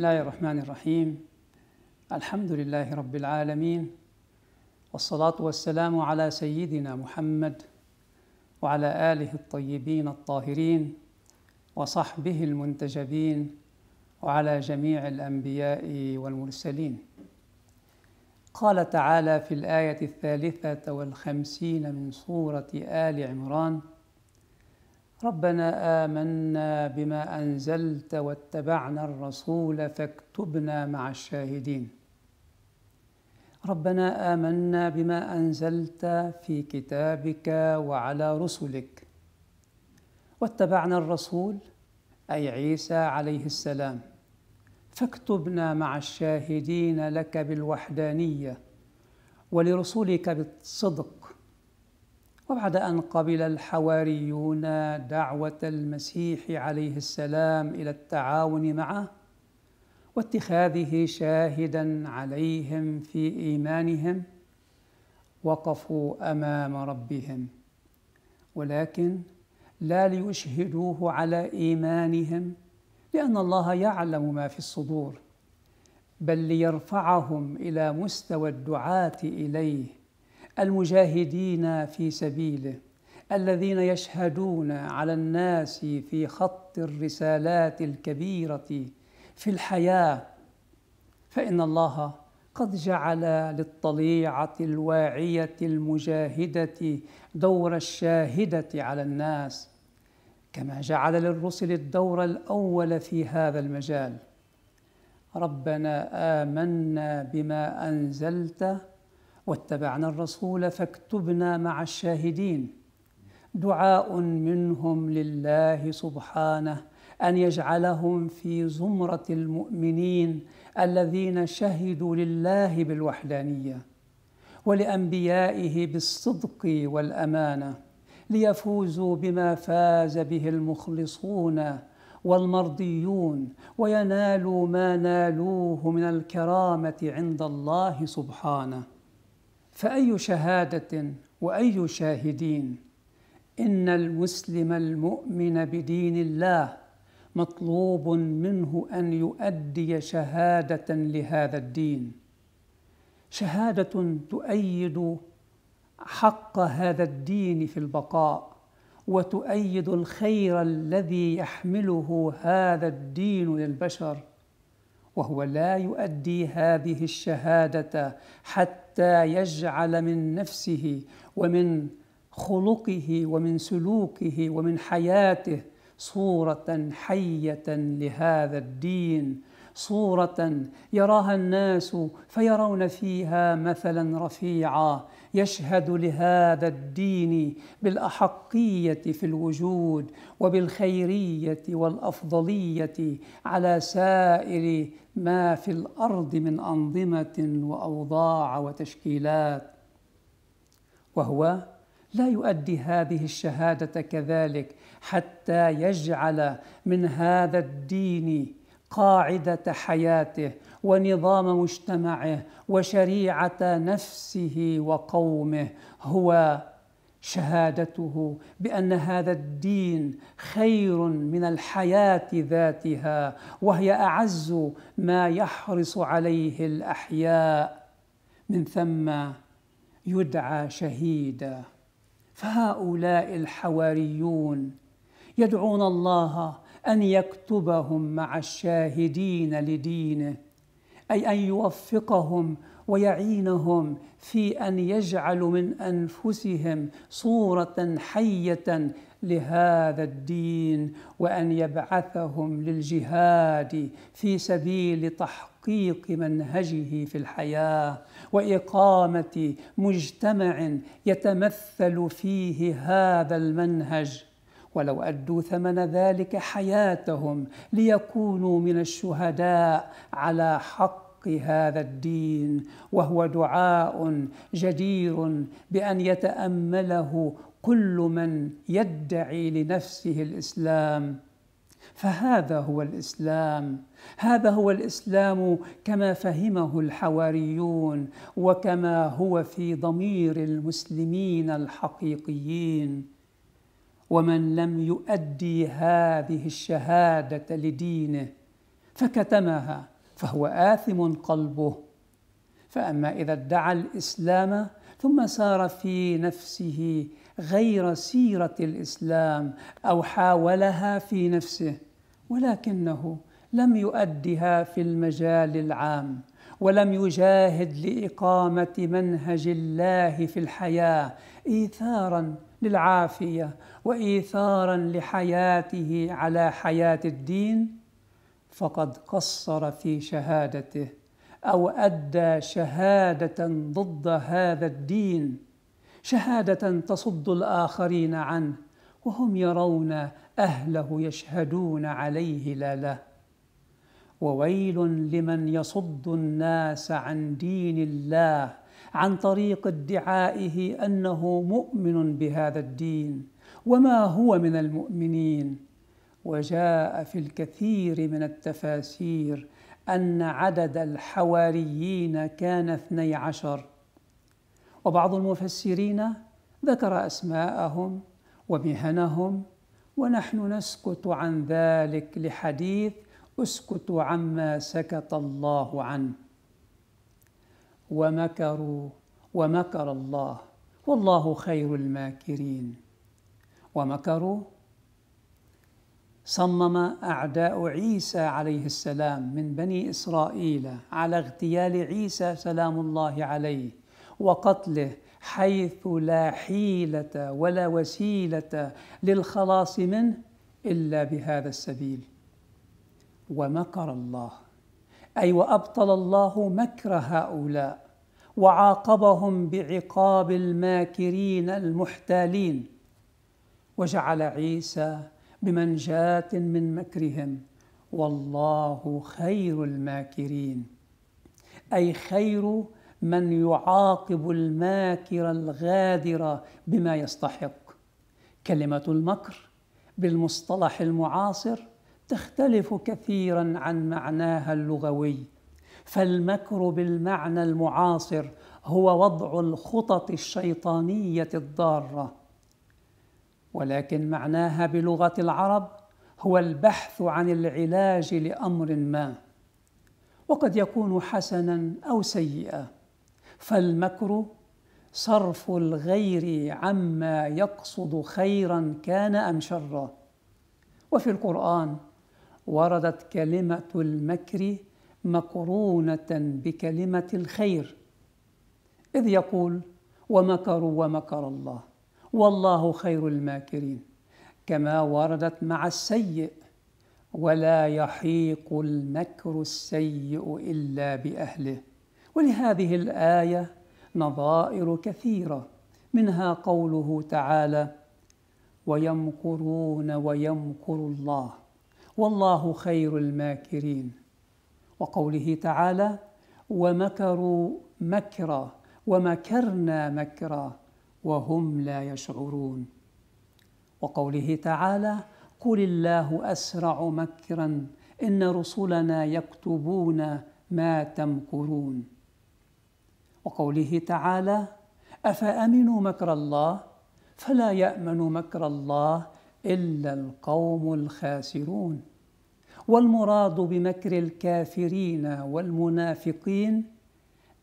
الله الرحمن الرحيم الحمد لله رب العالمين والصلاة والسلام على سيدنا محمد وعلى آله الطيبين الطاهرين وصحبه المنتجبين وعلى جميع الأنبياء والمرسلين قال تعالى في الآية الثالثة والخمسين من سورة آل عمران ربنا آمنا بما أنزلت واتبعنا الرسول فاكتبنا مع الشاهدين. ربنا آمنا بما أنزلت في كتابك وعلى رسلك. واتبعنا الرسول أي عيسى عليه السلام. فاكتبنا مع الشاهدين لك بالوحدانية ولرسولك بالصدق وبعد أن قبل الحواريون دعوة المسيح عليه السلام إلى التعاون معه واتخاذه شاهدا عليهم في إيمانهم وقفوا أمام ربهم ولكن لا ليشهدوه على إيمانهم لأن الله يعلم ما في الصدور بل ليرفعهم إلى مستوى الدعاة إليه المجاهدين في سبيله الذين يشهدون على الناس في خط الرسالات الكبيره في الحياه فان الله قد جعل للطليعه الواعيه المجاهده دور الشاهده على الناس كما جعل للرسل الدور الاول في هذا المجال ربنا امنا بما انزلت واتبعنا الرسول فاكتبنا مع الشاهدين دعاء منهم لله سبحانه ان يجعلهم في زمره المؤمنين الذين شهدوا لله بالوحدانيه ولانبيائه بالصدق والامانه ليفوزوا بما فاز به المخلصون والمرضيون وينالوا ما نالوه من الكرامه عند الله سبحانه فأي شهادة وأي شاهدين إن المسلم المؤمن بدين الله مطلوب منه أن يؤدي شهادة لهذا الدين شهادة تؤيد حق هذا الدين في البقاء وتؤيد الخير الذي يحمله هذا الدين للبشر وهو لا يؤدي هذه الشهاده حتى حتى يجعل من نفسه ومن خلقه ومن سلوكه ومن حياته صوره حيه لهذا الدين صوره يراها الناس فيرون فيها مثلا رفيعا يشهد لهذا الدين بالاحقيه في الوجود وبالخيريه والافضليه على سائر ما في الارض من انظمه واوضاع وتشكيلات وهو لا يؤدي هذه الشهاده كذلك حتى يجعل من هذا الدين قاعده حياته ونظام مجتمعه وشريعه نفسه وقومه هو شهادته بان هذا الدين خير من الحياه ذاتها وهي اعز ما يحرص عليه الاحياء من ثم يدعى شهيدا فهؤلاء الحواريون يدعون الله ان يكتبهم مع الشاهدين لدينه اي ان يوفقهم ويعينهم في ان يجعلوا من انفسهم صوره حيه لهذا الدين وان يبعثهم للجهاد في سبيل تحقيق منهجه في الحياه واقامه مجتمع يتمثل فيه هذا المنهج ولو ادوا ثمن ذلك حياتهم ليكونوا من الشهداء على حق حق هذا الدين وهو دعاء جدير بان يتامله كل من يدعي لنفسه الاسلام فهذا هو الاسلام هذا هو الاسلام كما فهمه الحواريون وكما هو في ضمير المسلمين الحقيقيين ومن لم يؤدي هذه الشهاده لدينه فكتمها فهو آثم قلبه فأما إذا ادعى الإسلام ثم سار في نفسه غير سيرة الإسلام أو حاولها في نفسه ولكنه لم يؤدها في المجال العام ولم يجاهد لإقامة منهج الله في الحياة إيثارا للعافية وإيثارا لحياته على حياة الدين فقد قصر في شهادته او ادى شهاده ضد هذا الدين شهاده تصد الاخرين عنه وهم يرون اهله يشهدون عليه لا له وويل لمن يصد الناس عن دين الله عن طريق ادعائه انه مؤمن بهذا الدين وما هو من المؤمنين وجاء في الكثير من التفاسير أن عدد الحواريين كان اثني عشر وبعض المفسرين ذكر أسماءهم ومهنهم ونحن نسكت عن ذلك لحديث اسكت عما سكت الله عنه ومكروا ومكر الله والله خير الماكرين ومكروا صمم اعداء عيسى عليه السلام من بني اسرائيل على اغتيال عيسى سلام الله عليه وقتله حيث لا حيله ولا وسيله للخلاص منه الا بهذا السبيل ومكر الله اي وابطل الله مكر هؤلاء وعاقبهم بعقاب الماكرين المحتالين وجعل عيسى بمنجاة من مكرهم والله خير الماكرين أي خير من يعاقب الماكر الغادر بما يستحق كلمة المكر بالمصطلح المعاصر تختلف كثيرا عن معناها اللغوي فالمكر بالمعنى المعاصر هو وضع الخطط الشيطانيه الضاره ولكن معناها بلغه العرب هو البحث عن العلاج لامر ما وقد يكون حسنا او سيئا فالمكر صرف الغير عما يقصد خيرا كان ام شرا وفي القران وردت كلمه المكر مقرونه بكلمه الخير اذ يقول ومكروا ومكر الله والله خير الماكرين كما وردت مع السيء ولا يحيق المكر السيء الا باهله ولهذه الايه نظائر كثيره منها قوله تعالى ويمكرون ويمكر الله والله خير الماكرين وقوله تعالى ومكروا مكرا ومكرنا مكرا وهم لا يشعرون وقوله تعالى قل الله اسرع مكرا ان رسلنا يكتبون ما تمكرون وقوله تعالى افامنوا مكر الله فلا يامن مكر الله الا القوم الخاسرون والمراد بمكر الكافرين والمنافقين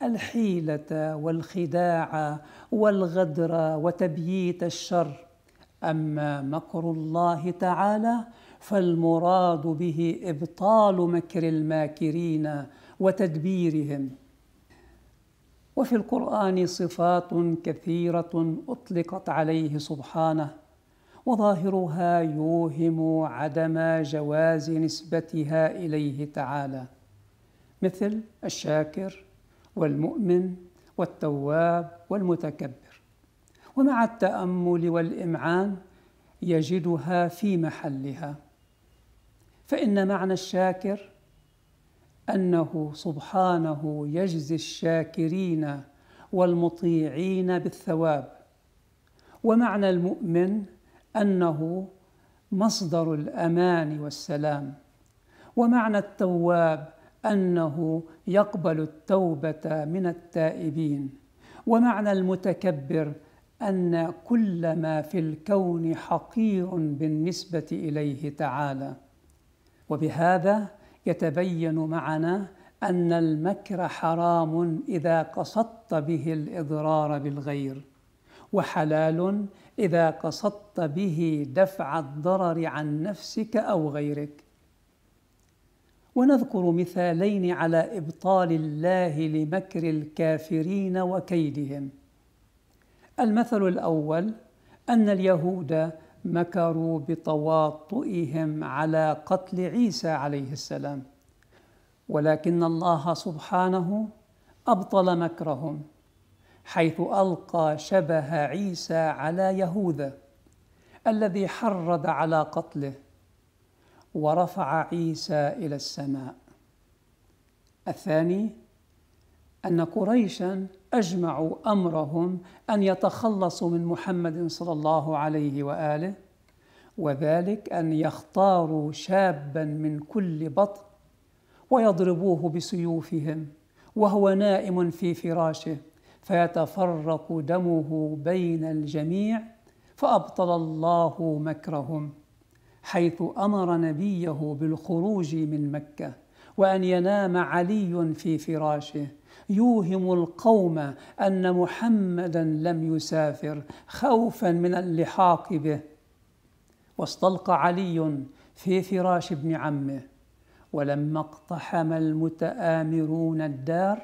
الحيله والخداع والغدر وتبييت الشر اما مكر الله تعالى فالمراد به ابطال مكر الماكرين وتدبيرهم وفي القران صفات كثيره اطلقت عليه سبحانه وظاهرها يوهم عدم جواز نسبتها اليه تعالى مثل الشاكر والمؤمن والتواب والمتكبر ومع التامل والامعان يجدها في محلها فان معنى الشاكر انه سبحانه يجزي الشاكرين والمطيعين بالثواب ومعنى المؤمن انه مصدر الامان والسلام ومعنى التواب انه يقبل التوبه من التائبين ومعنى المتكبر ان كل ما في الكون حقير بالنسبه اليه تعالى وبهذا يتبين معنا ان المكر حرام اذا قصدت به الاضرار بالغير وحلال اذا قصدت به دفع الضرر عن نفسك او غيرك ونذكر مثالين على ابطال الله لمكر الكافرين وكيدهم المثل الاول ان اليهود مكروا بتواطئهم على قتل عيسى عليه السلام ولكن الله سبحانه ابطل مكرهم حيث القى شبه عيسى على يهوذا الذي حرض على قتله ورفع عيسى الى السماء الثاني ان قريشا اجمعوا امرهم ان يتخلصوا من محمد صلى الله عليه واله وذلك ان يختاروا شابا من كل بطن ويضربوه بسيوفهم وهو نائم في فراشه فيتفرق دمه بين الجميع فابطل الله مكرهم حيث امر نبيه بالخروج من مكه وان ينام علي في فراشه يوهم القوم ان محمدا لم يسافر خوفا من اللحاق به واستلقى علي في فراش ابن عمه ولما اقتحم المتآمرون الدار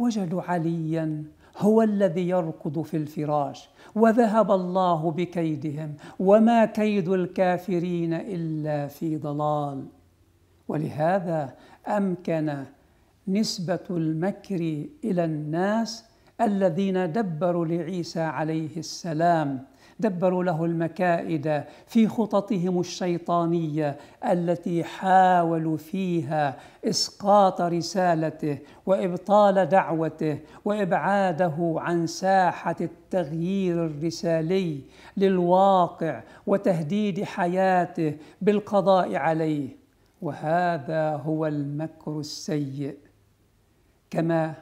وجدوا عليا هو الذي يركض في الفراش وذهب الله بكيدهم وما كيد الكافرين الا في ضلال ولهذا امكن نسبه المكر الى الناس الذين دبروا لعيسى عليه السلام دبروا له المكائد في خططهم الشيطانيه التي حاولوا فيها اسقاط رسالته وابطال دعوته وابعاده عن ساحه التغيير الرسالي للواقع وتهديد حياته بالقضاء عليه وهذا هو المكر السيء كما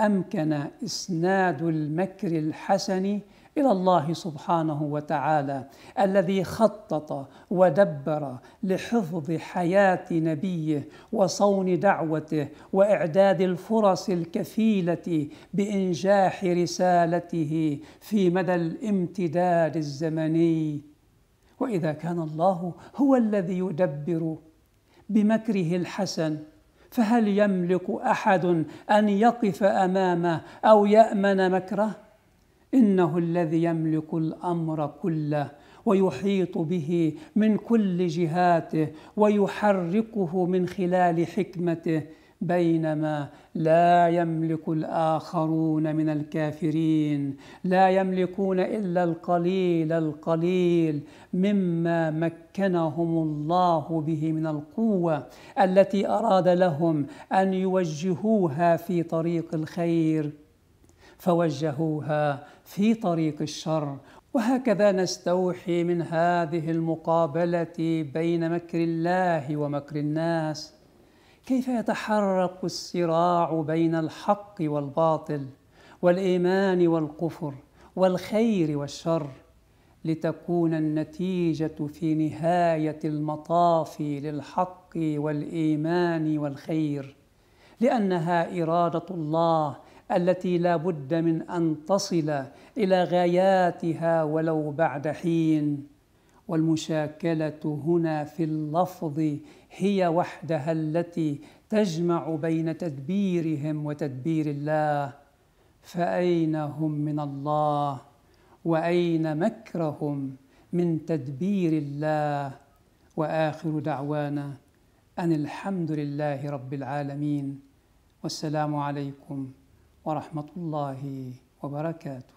امكن اسناد المكر الحسن الى الله سبحانه وتعالى الذي خطط ودبر لحفظ حياه نبيه وصون دعوته واعداد الفرص الكفيله بانجاح رسالته في مدى الامتداد الزمني واذا كان الله هو الذي يدبر بمكره الحسن فهل يملك احد ان يقف امامه او يامن مكره انه الذي يملك الامر كله ويحيط به من كل جهاته ويحركه من خلال حكمته بينما لا يملك الاخرون من الكافرين لا يملكون الا القليل القليل مما مكنهم الله به من القوه التي اراد لهم ان يوجهوها في طريق الخير فوجهوها في طريق الشر وهكذا نستوحي من هذه المقابله بين مكر الله ومكر الناس كيف يتحرك الصراع بين الحق والباطل والايمان والكفر والخير والشر لتكون النتيجه في نهايه المطاف للحق والايمان والخير لانها اراده الله التي لا بد من ان تصل الى غاياتها ولو بعد حين والمشاكله هنا في اللفظ هي وحدها التي تجمع بين تدبيرهم وتدبير الله فاين هم من الله واين مكرهم من تدبير الله واخر دعوانا ان الحمد لله رب العالمين والسلام عليكم ورحمة الله وبركاته